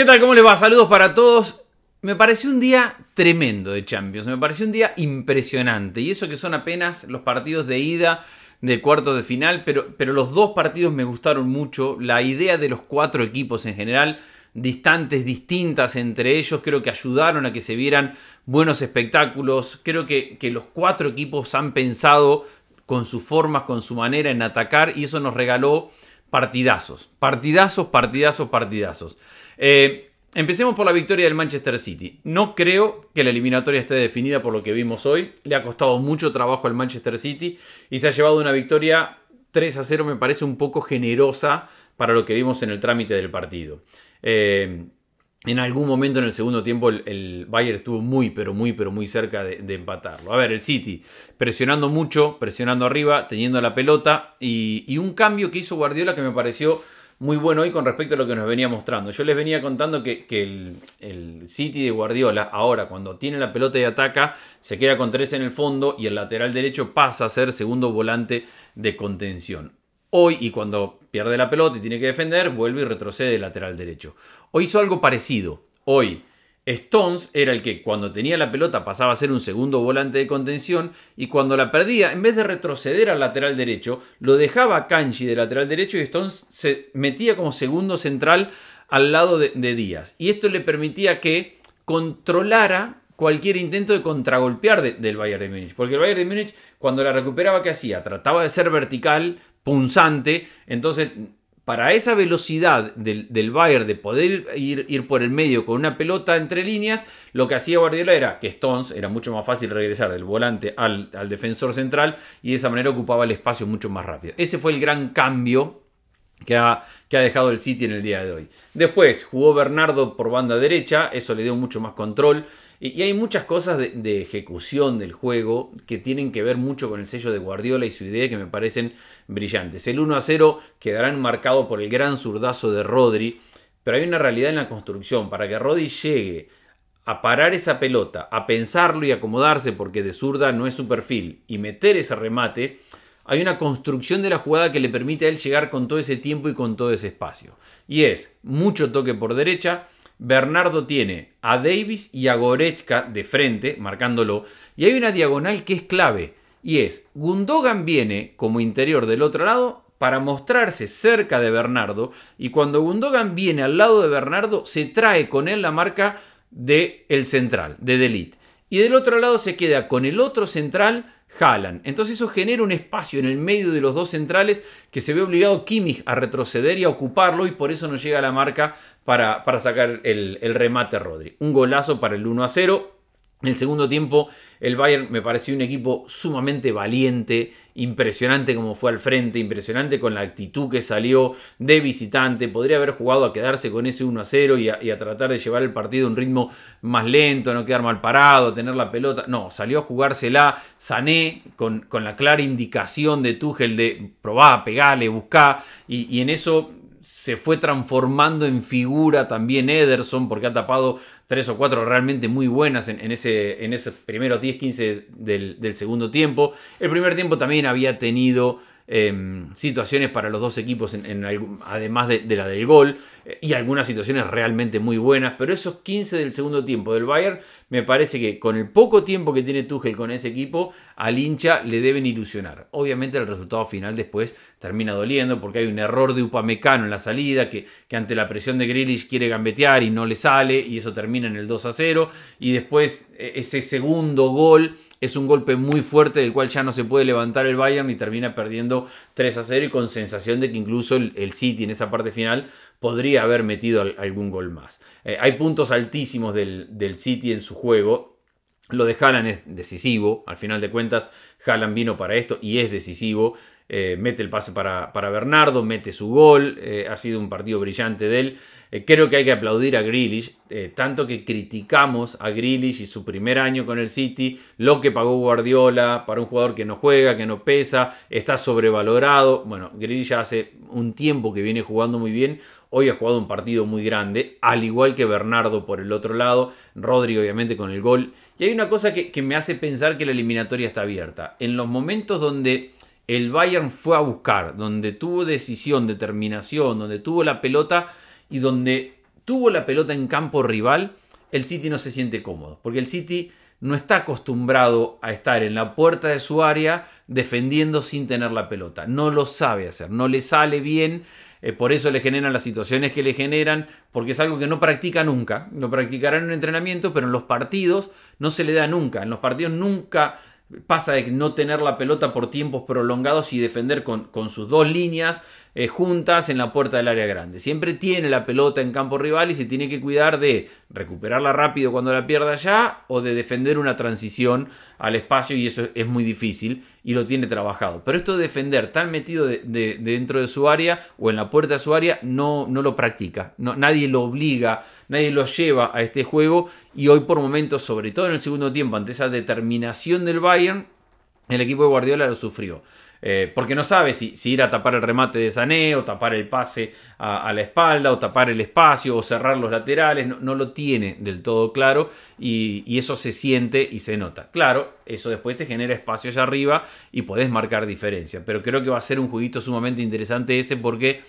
¿Qué tal? ¿Cómo les va? Saludos para todos. Me pareció un día tremendo de Champions, me pareció un día impresionante. Y eso que son apenas los partidos de ida de cuartos de final, pero, pero los dos partidos me gustaron mucho. La idea de los cuatro equipos en general, distantes, distintas entre ellos, creo que ayudaron a que se vieran buenos espectáculos. Creo que los cuatro equipos han pensado con sus formas, con su manera en atacar y eso nos regaló partidazos, partidazos, partidazos, partidazos. Eh, empecemos por la victoria del Manchester City. No creo que la eliminatoria esté definida por lo que vimos hoy. Le ha costado mucho trabajo al Manchester City y se ha llevado una victoria 3 a 0, me parece un poco generosa para lo que vimos en el trámite del partido. Eh, en algún momento en el segundo tiempo el, Bayern estuvo muy, pero muy, pero muy cerca de, empatarlo. A ver, el City presionando mucho, presionando arriba, teniendo la pelota y un cambio que hizo Guardiola que me pareció muy bueno hoy con respecto a lo que nos venía mostrando. Yo les venía contando que, el, el, City de Guardiola, ahora cuando tiene la pelota y ataca, se queda con tres en el fondo y el lateral derecho pasa a ser segundo volante de contención. Hoy, y cuando pierde la pelota y tiene que defender, vuelve y retrocede el lateral derecho. Hoy hizo algo parecido. Hoy Stones era el que cuando tenía la pelota pasaba a ser un segundo volante de contención y cuando la perdía, en vez de retroceder al lateral derecho, lo dejaba a canchi de lateral derecho y Stones se metía como segundo central al lado de, Díaz. Y esto le permitía que controlara cualquier intento de contragolpear del Bayern de Múnich. Porque el Bayern de Múnich, cuando la recuperaba, ¿qué hacía? Trataba de ser vertical, punzante, entonces para esa velocidad del, del Bayern de poder ir, ir, por el medio con una pelota entre líneas, lo que hacía Guardiola era que Stones era mucho más fácil regresar del volante al, defensor central y de esa manera ocupaba el espacio mucho más rápido. Ese fue el gran cambio que ha, que ha, dejado el City en el día de hoy. Después jugó Bernardo por banda derecha, eso le dio mucho más control. Y, hay muchas cosas de, ejecución del juego que tienen que ver mucho con el sello de Guardiola y su idea que me parecen brillantes. El 1 a 0 quedará enmarcado por el gran zurdazo de Rodri, pero hay una realidad en la construcción. Para que Rodri llegue a parar esa pelota, a pensarlo y acomodarse porque de zurda no es su perfil y meter ese remate, hay una construcción de la jugada que le permite a él llegar con todo ese tiempo y con todo ese espacio. Y es mucho toque por derecha, Bernardo tiene a Davis y a Goretzka de frente, marcándolo, y hay una diagonal que es clave, y es Gundogan viene como interior del otro lado para mostrarse cerca de Bernardo, y cuando Gundogan viene al lado de Bernardo, se trae con él la marca de el central, de Delit. Y del otro lado se queda con el otro central, Haaland. Entonces eso genera un espacio en el medio de los dos centrales que se ve obligado Kimmich a retroceder y a ocuparlo y por eso no llega la marca para, sacar el, remate remate Rodri. Un golazo para el 1 a 0. En el segundo tiempo, el Bayern me pareció un equipo sumamente valiente, impresionante como fue al frente, impresionante con la actitud que salió de visitante. Podría haber jugado a quedarse con ese 1 a 0 y a, tratar de llevar el partido a un ritmo más lento, no quedar mal parado, tener la pelota. No, salió a jugársela. Sané con, la clara indicación de Tuchel de probar pegarle buscá. Y, y en eso se fue transformando en figura también Ederson, porque ha tapado tres o cuatro realmente muy buenas en, ese, en esos primeros 10-15 del, del segundo tiempo. El primer tiempo también había tenido Em, situaciones para los dos equipos, además de, la del gol, eh, y algunas situaciones realmente muy buenas, pero esos 15 del segundo tiempo del Bayern, me parece que con el poco tiempo que tiene Tuchel con ese equipo, al hincha le deben ilusionar. Obviamente el resultado final después termina doliendo porque hay un error de Upamecano en la salida, que, que ante la presión de Grealish quiere gambetear y no le sale, y eso termina en el 2 a 0, y después eh, ese segundo gol es un golpe muy fuerte del cual ya no se puede levantar el Bayern y termina perdiendo 3 a 0 y con sensación de que incluso el, City en esa parte final podría haber metido algún gol más. Eh, hay puntos altísimos del, del City en su juego, lo de Haaland es decisivo, al final de cuentas Haaland vino para esto y es decisivo. Eh, mete el pase para, para, Bernardo, mete su gol, eh, ha sido un partido brillante de él. Eh, creo que hay que aplaudir a Grealish, tanto que criticamos a Grealish y su primer año con el City, lo que pagó Guardiola para un jugador que no juega, que no pesa, está sobrevalorado. Bueno, Grealish ya hace un tiempo que viene jugando muy bien, hoy ha jugado un partido muy grande, al igual que Bernardo por el otro lado, Rodri obviamente con el gol. Y hay una cosa que me hace pensar que la eliminatoria está abierta. En los momentos donde el Bayern fue a buscar, donde tuvo decisión, determinación, donde tuvo la pelota y donde tuvo la pelota en campo rival, el City no se siente cómodo, porque el City no está acostumbrado a estar en la puerta de su área defendiendo sin tener la pelota, no lo sabe hacer, no le sale bien, eh, por eso le generan las situaciones que le generan, porque es algo que no practica nunca, lo practicará en un entrenamiento, pero en los partidos no se le da nunca, en los partidos nunca pasa de no tener la pelota por tiempos prolongados y defender con, con sus dos líneas, eh, juntas en la puerta del área grande. Siempre tiene la pelota en campo rival y se tiene que cuidar de recuperarla rápido cuando la pierda ya o de defender una transición al espacio y eso es muy difícil y lo tiene trabajado. Pero esto de defender tan metido dentro de su área o en la puerta de su área no, no lo practica. nadie lo obliga, nadie lo lleva a este juego y hoy por momentos, sobre todo en el segundo tiempo, ante esa determinación del Bayern, el equipo de Guardiola lo sufrió. Eh, porque no sabe si, ir a tapar el remate de Sané o tapar el pase a, la espalda o tapar el espacio o cerrar los laterales, no, lo tiene del todo claro y, eso se siente y se nota. Claro, eso después te genera espacio allá arriba y podés marcar diferencia, pero creo que va a ser un juguito sumamente interesante ese porque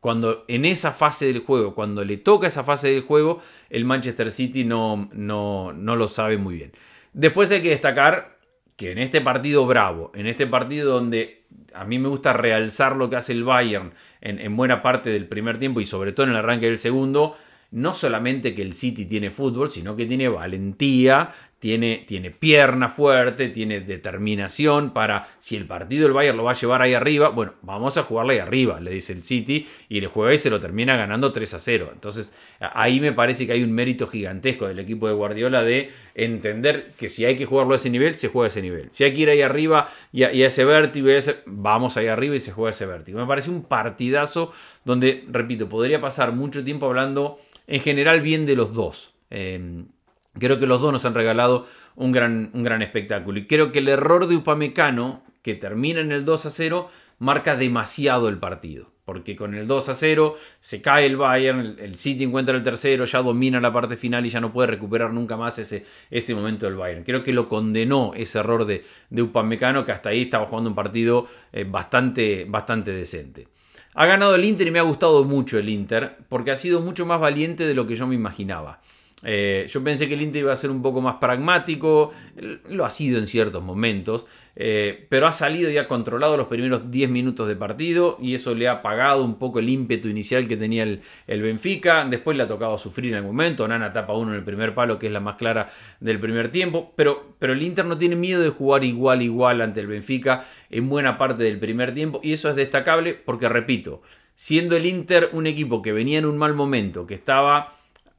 cuando en esa fase del juego, cuando le toca esa fase del juego, el Manchester City no, no, no lo sabe muy bien. Después hay que destacar que en este partido bravo, en este partido donde a mí me gusta realzar lo que hace el Bayern en, buena parte del primer tiempo y sobre todo en el arranque del segundo. No solamente que el City tiene fútbol, sino que tiene valentía tiene, tiene, pierna fuerte, tiene determinación para si el partido del Bayern lo va a llevar ahí arriba, bueno, vamos a jugarle ahí arriba, le dice el City y le juega y se lo termina ganando 3 a 0. Entonces, ahí me parece que hay un mérito gigantesco del equipo de Guardiola de entender que si hay que jugarlo a ese nivel, se juega a ese nivel. Si hay que ir ahí arriba y a, ese vértigo, vamos ahí arriba y se juega a ese vértigo. Me parece un partidazo donde, repito, podría pasar mucho tiempo hablando en general bien de los dos. Em, Creo que los dos nos han regalado un gran, un gran espectáculo. Y creo que el error de Upamecano, que termina en el 2 a 0, marca demasiado el partido. Porque con el 2 a 0 se cae el Bayern, el City encuentra el tercero, ya domina la parte final y ya no puede recuperar nunca más ese, momento del Bayern. Creo que lo condenó ese error de, Upamecano, que hasta ahí estaba jugando un partido eh, bastante, bastante decente. Ha ganado el Inter y me ha gustado mucho el Inter, porque ha sido mucho más valiente de lo que yo me imaginaba. Eh, yo pensé que el Inter iba a ser un poco más pragmático, lo ha sido en ciertos momentos, eh, pero ha salido y ha controlado los primeros 10 minutos de partido y eso le ha pagado un poco el ímpetu inicial que tenía el, Benfica. Después le ha tocado sufrir en algún momento, Nana tapa uno en el primer palo, que es la más clara del primer tiempo, pero, pero el Inter no tiene miedo de jugar igual, igual ante el Benfica en buena parte del primer tiempo y eso es destacable porque, repito, siendo el Inter un equipo que venía en un mal momento, que estaba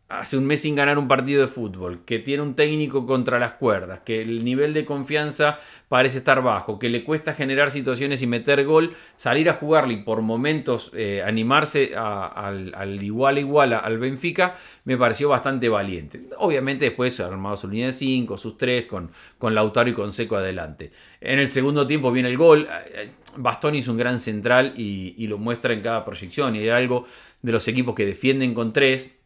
hace un mes sin ganar un partido de fútbol, que tiene un técnico contra las cuerdas, que el nivel de confianza parece estar bajo, que le cuesta generar situaciones y meter gol, salir a jugarle y por momentos eh, animarse al, igual a igual al Benfica, me pareció bastante valiente. Obviamente después ha armado su línea de 5, sus 3, con, con Lautaro y con Seco adelante. En el segundo tiempo viene el gol, eh, eh, Bastoni es un gran central y, y lo muestra en cada proyección y hay algo de los equipos que defienden con 3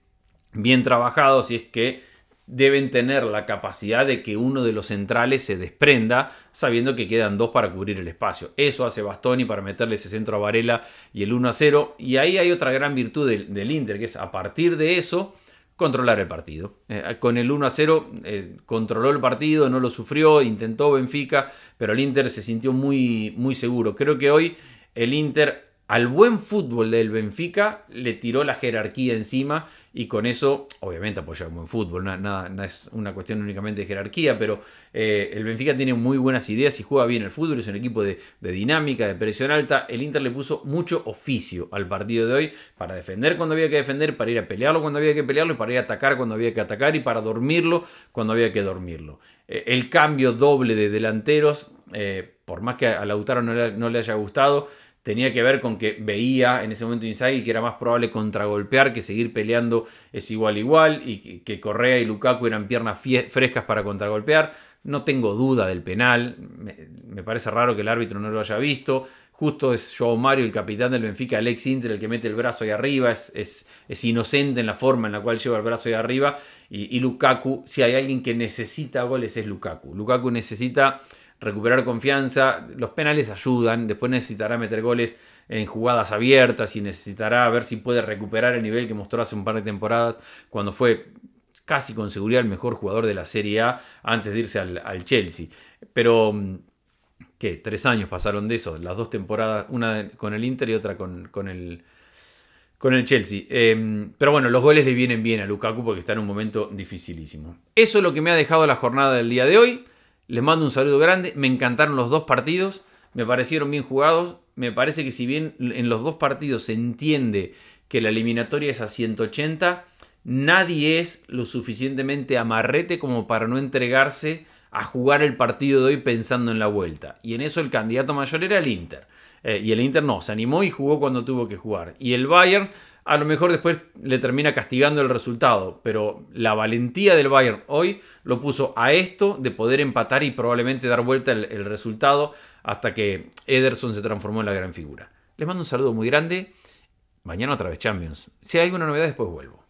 bien trabajados y es que deben tener la capacidad de que uno de los centrales se desprenda, sabiendo que quedan dos para cubrir el espacio. Eso hace Bastoni para meterle ese centro a Varela y el 1 a 0. Y ahí hay otra gran virtud del, Inter, que es a partir de eso controlar el partido. Eh, con el 1 a 0 eh, controló el partido, no lo sufrió, intentó Benfica, pero el Inter se sintió muy, muy seguro. Creo que hoy el Inter al buen fútbol del Benfica le tiró la jerarquía encima y con eso, obviamente apoya el buen fútbol, No es una cuestión únicamente de jerarquía, pero eh, el Benfica tiene muy buenas ideas y juega bien el fútbol, es un equipo de, dinámica, de presión alta, el Inter le puso mucho oficio al partido de hoy para defender cuando había que defender, para ir a pelearlo cuando había que pelearlo, y para ir a atacar cuando había que atacar y para dormirlo cuando había que dormirlo. Eh, el cambio doble de delanteros, eh, por más que a Lautaro no le haya gustado, tenía que ver con que veía en ese momento Inzaghi que era más probable contragolpear que seguir peleando es igual igual y que, Correa y Lukaku eran piernas frescas para contragolpear. No tengo duda del penal, me, parece raro que el árbitro no lo haya visto. Justo es Joao Mario, el capitán del Benfica, Alex Inter, el que mete el brazo ahí arriba. Es, es, es inocente en la forma en la cual lleva el brazo ahí arriba. Y, y Lukaku, si hay alguien que necesita goles, es Lukaku. Lukaku necesita recuperar confianza. Los penales ayudan, después necesitará meter goles en jugadas abiertas y necesitará ver si puede recuperar el nivel que mostró hace un par de temporadas cuando fue casi con seguridad el mejor jugador de la Serie A antes de irse al, Chelsea. Pero, mm, ¿qué? Tres años pasaron de eso, las dos temporadas, una con el Inter y otra con, el con el Chelsea. Em, pero bueno, los goles le vienen bien a Lukaku porque está en un momento dificilísimo. Eso es lo que me ha dejado la jornada del día de hoy. Les mando un saludo grande. Me encantaron los dos partidos. Me parecieron bien jugados. Me parece que si bien en los dos partidos se entiende que la eliminatoria es a 180, nadie es lo suficientemente amarrete como para no entregarse a jugar el partido de hoy pensando en la vuelta. Y en eso el candidato mayor era el Inter. Eh, y el Inter no, se animó y jugó cuando tuvo que jugar. Y el Bayern a lo mejor después le termina castigando el resultado, pero la valentía del Bayern hoy lo puso a esto de poder empatar y probablemente dar vuelta el, el resultado hasta que Ederson se transformó en la gran figura. Les mando un saludo muy grande. Mañana otra vez Champions. Si hay alguna novedad después vuelvo.